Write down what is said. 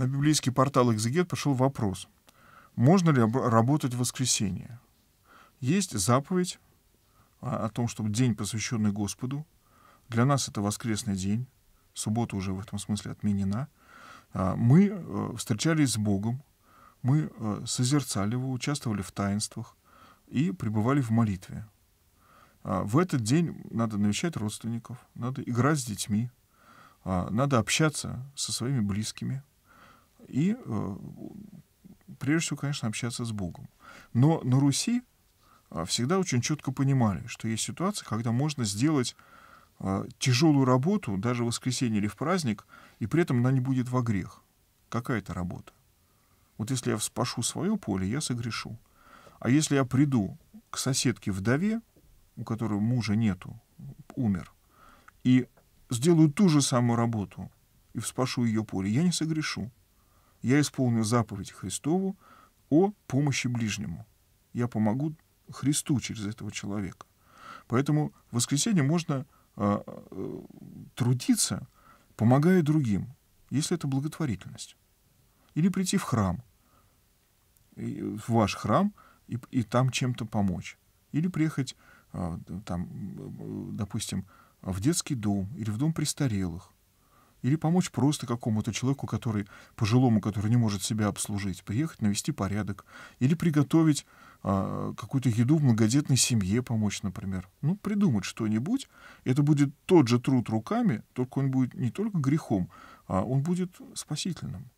на библейский портал «Экзегет» пришел вопрос, можно ли работать в воскресенье? Есть заповедь о том, чтобы день, посвященный Господу, для нас это воскресный день, суббота уже в этом смысле отменена, а, мы э, встречались с Богом, мы э, созерцали его, участвовали в таинствах и пребывали в молитве. А, в этот день надо навещать родственников, надо играть с детьми, а, надо общаться со своими близкими – и, э, прежде всего, конечно, общаться с Богом. Но на Руси э, всегда очень четко понимали, что есть ситуация, когда можно сделать э, тяжелую работу, даже в воскресенье или в праздник, и при этом она не будет во грех. Какая то работа? Вот если я вспашу свое поле, я согрешу. А если я приду к соседке-вдове, у которой мужа нету, умер, и сделаю ту же самую работу и вспашу ее поле, я не согрешу я исполню заповедь Христову о помощи ближнему. Я помогу Христу через этого человека. Поэтому в воскресенье можно а, э, трудиться, помогая другим, если это благотворительность. Или прийти в храм, в ваш храм, и, и там чем-то помочь. Или приехать, э, там, допустим, в детский дом или в дом престарелых или помочь просто какому-то человеку, который пожилому, который не может себя обслужить, приехать, навести порядок, или приготовить а, какую-то еду в многодетной семье помочь, например. Ну, придумать что-нибудь. Это будет тот же труд руками, только он будет не только грехом, а он будет спасительным.